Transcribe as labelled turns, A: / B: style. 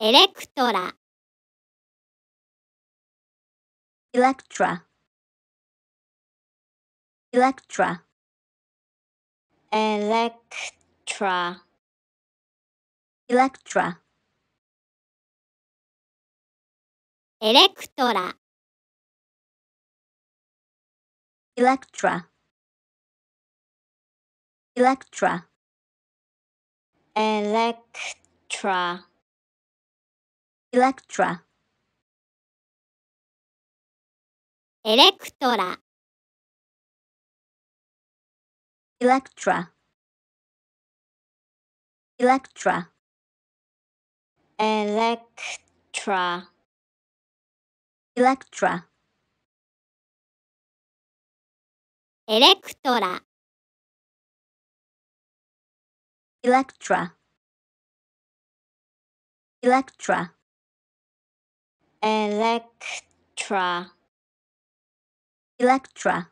A: エレクトラエレクトラエレクトラエレクトラエレクトラエレクトラエレクトラエレクトラエレクトラ Electra Electra Electra Electra Electra Electra Electra Electra Electra Electra. Electra.